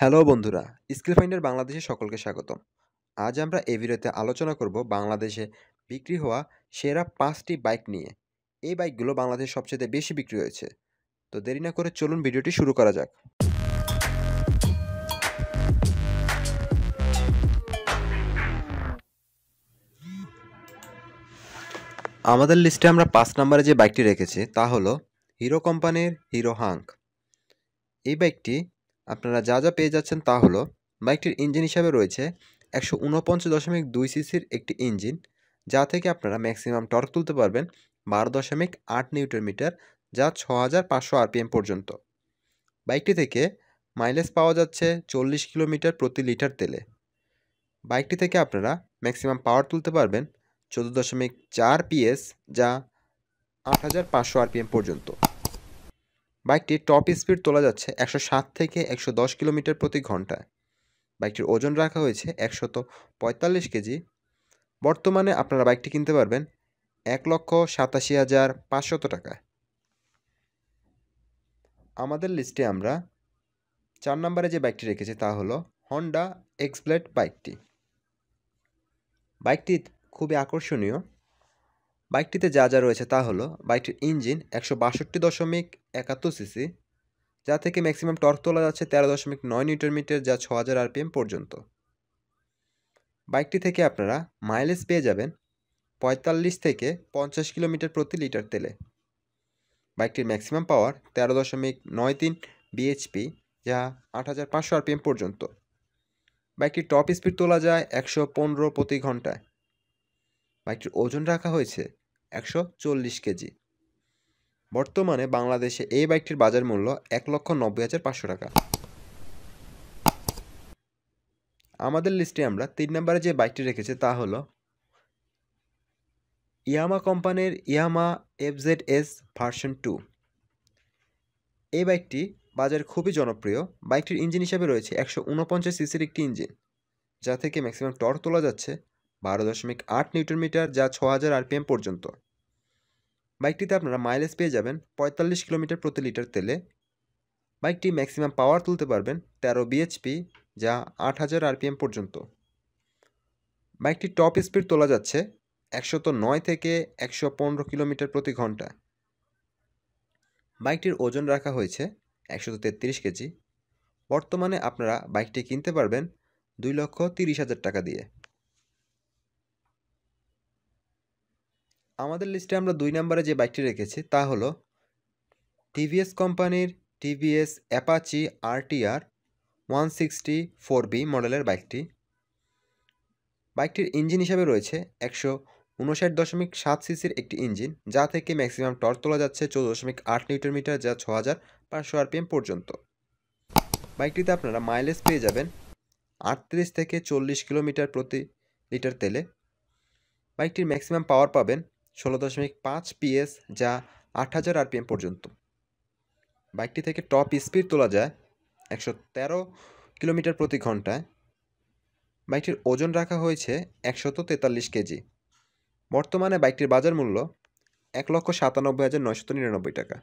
hello বন্ধুরা skill finder বাংলাদেশে সকলকে স্বাগত আজ আমরা এ ভিডিওতে আলোচনা করব বাংলাদেশে বিক্রি হওয়া সেরা পাঁচটি বাইক নিয়ে এই বাইকগুলো বাংলাদেশে সবচেয়ে বেশি বিক্রি হয়েছে তো দেরি না করে চলুন ভিডিওটি শুরু করা যাক আমাদের লিস্টে আমরা পাঁচ নম্বরে যে বাইকটি রেখেছি তা হলো হিরো কোম্পানির হিরো হাঙ্ক এই বাইকটি আপনারা যা যা পেয়ে যাচ্ছেন তা হলো বাইকটির ইঞ্জিন হিসাবে রয়েছে একশো উনপঞ্চ দশমিক দুই সিসির একটি ইঞ্জিন যা থেকে আপনারা ম্যাক্সিমাম টর্ক তুলতে পারবেন বারো দশমিক আট নিউটন মিটার যা ছ হাজার পাঁচশো আরপিএম পর্যন্ত বাইকটি থেকে মাইলেজ পাওয়া যাচ্ছে চল্লিশ কিলোমিটার প্রতি লিটার তেলে বাইকটি থেকে আপনারা ম্যাক্সিমাম পাওয়ার তুলতে পারবেন চোদ্দো দশমিক চার পিএস যা আট হাজার পাঁচশো আরপিএম পর্যন্ত বাইকটির টপ স্পিড তোলা যাচ্ছে একশো সাত থেকে একশো দশ কিলোমিটার প্রতি ঘন্টায় বাইকটির ওজন রাখা হয়েছে একশত পঁয়তাল্লিশ কেজি বর্তমানে আপনারা বাইকটি কিনতে পারবেন এক লক্ষ সাতাশি হাজার পাঁচশত টাকায় আমাদের লিস্টে আমরা চার নম্বরে যে বাইকটি রেখেছি তা হলো হন্ডা এক্সপ্লেট বাইকটি বাইকটি খুবই আকর্ষণীয় বাইকটিতে যা যা রয়েছে তা হলো বাইকটির ইঞ্জিন একশো বাষট্টি দশমিক একাত্তর সিসি যা থেকে ম্যাক্সিমাম টর্ক তোলা যাচ্ছে তেরো দশমিক নয় নিউটন মিটার যা ছ হাজার আরপিএম পর্যন্ত বাইকটি থেকে আপনারা মাইলেজ পেয়ে যাবেন পঁয়তাল্লিশ থেকে পঞ্চাশ কিলোমিটার প্রতি লিটার তেলে বাইকটির ম্যাক্সিমাম পাওয়ার তেরো দশমিক নয় তিন বিএইচপি যা আট হাজার পাঁচশো আরপিএম পর্যন্ত বাইকটির টপ স্পিড তোলা যায় একশো পনেরো প্রতি ঘন্টায় বাইকটির ওজন রাখা হয়েছে একশো চল্লিশ কেজি বর্তমানে বাংলাদেশে এই বাইকটির বাজার মূল্য এক লক্ষ নব্বই হাজার পাঁচশো টাকা আমাদের লিস্টে আমরা তিন নম্বরে যে বাইকটি রেখেছি তা হল ইয়ামা কোম্পানির Yamaha FZ S version two এই বাইকটি বাজারে খুবই জনপ্রিয় বাইকটির ইঞ্জিন হিসাবে রয়েছে একশো ঊনপঞ্চাশ সিসির একটি ইঞ্জিন যা থেকে ম্যাক্সিমাম টর তোলা যাচ্ছে বারো দশমিক আট নিউটন মিটার যা ছ হাজার আরপিএম পর্যন্ত বাইকটিতে আপনারা মাইলেজ পেয়ে যাবেন পঁয়তাল্লিশ কিলোমিটার প্রতি লিটার তেলে বাইকটি ম্যাক্সিমাম পাওয়ার তুলতে পারবেন তেরো বিএইচপি যা আট হাজার আরপিএম পর্যন্ত বাইকটি টপ স্পিড তোলা যাচ্ছে একশত নয় থেকে একশো পনেরো কিলোমিটার প্রতি ঘন্টা বাইকটির ওজন রাখা হয়েছে একশত তেত্রিশ কেজি বর্তমানে আপনারা বাইকটি কিনতে পারবেন দুই লক্ষ তিরিশ হাজার টাকা দিয়ে আমাদের লিস্টে আমরা দুই নম্বরে যে বাইকটি রেখেছি তা হল টিভিএস কোম্পানির TVS Apache RTR one sixty four V মডেলের বাইকটি বাইকটির ইঞ্জিন হিসাবে রয়েছে একশো উনষাট দশমিক সাত সিসির একটি ইঞ্জিন যা থেকে ম্যাক্সিমাম টর্ক তোলা যাচ্ছে চোদ্দ দশমিক আট নিউটার মিটার যা ছ হাজার পাঁচশো আরপিএম পর্যন্ত বাইকটিতে আপনারা মাইলেজ পেয়ে যাবেন আটত্রিশ থেকে চল্লিশ কিলোমিটার প্রতি লিটার তেলে বাইকটির ম্যাক্সিমাম পাওয়ার পাবেন ষোলো দশমিক পাঁচ পিএস যা আট হাজার আরপিএম পর্যন্ত বাইকটি থেকে টপ স্পিড তোলা যায় একশো তেরো কিলোমিটার প্রতি ঘন্টায় বাইকটির ওজন রাখা হয়েছে একশত তেতাল্লিশ কেজি বর্তমানে বাইকটির বাজার মূল্য এক লক্ষ সাতানব্বই হাজার নয়শত নিরানব্বই টাকা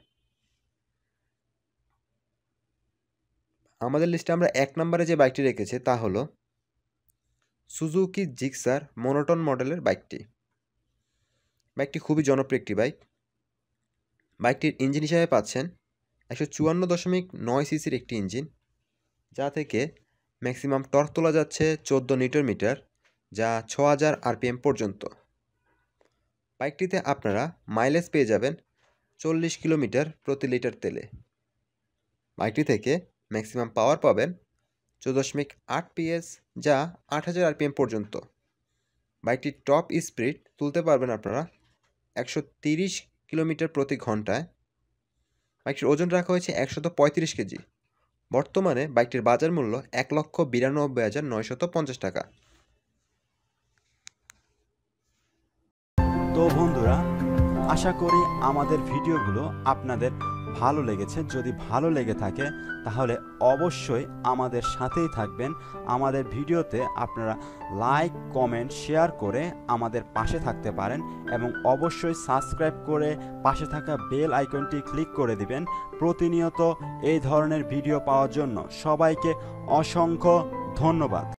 আমাদের লিস্টে আমরা এক নম্বরে যে বাইকটি রেখেছি তা হলো সুজুকি জিক্সার মোনোটন মডেলের বাইকটি বাইকটি খুবই জনপ্রিয় একটি বাইক বাইকটির ইঞ্জিন হিসাবে পাচ্ছেন একশো চুয়ান্ন দশমিক নয় সিসির একটি ইঞ্জিন যা থেকে ম্যাক্সিমাম টর্ক তোলা যাচ্ছে চোদ্দো নিউটন মিটার যা ছ হাজার আরপিএম পর্যন্ত বাইকটিতে আপনারা মাইলেজ পেয়ে যাবেন চল্লিশ কিলোমিটার প্রতি লিটার তেলে বাইকটি থেকে ম্যাক্সিমাম পাওয়ার পাবেন চোদ্দ দশমিক আট পিএস যা আট হাজার আরপিএম পর্যন্ত বাইকটির টপ স্পিড তুলতে পারবেন আপনারা একশো তিরিশ কিলোমিটার প্রতি ঘন্টায় বাইকটির ওজন রাখা হয়েছে একশত পঁয়ত্রিশ কেজি বর্তমানে বাইকটির বাজার মূল্য এক লক্ষ বিরানব্বই হাজার নয়শত পঞ্চাশ টাকা তো বন্ধুরা আশা করি আমাদের ভিডিওগুলো আপনাদের ভালো লেগেছে যদি ভালো লেগে থাকে তাহলে অবশ্যই আমাদের সাথেই থাকবেন আমাদের ভিডিওতে আপনারা লাইক কমেন্ট শেয়ার করে আমাদের পাশে থাকতে পারেন এবং অবশ্যই সাবস্ক্রাইব করে পাশে থাকা বেল আইকনটি ক্লিক করে দিবেন প্রতিনিয়ত এই ধরনের ভিডিও পাওয়ার জন্য সবাইকে অসংখ্য ধন্যবাদ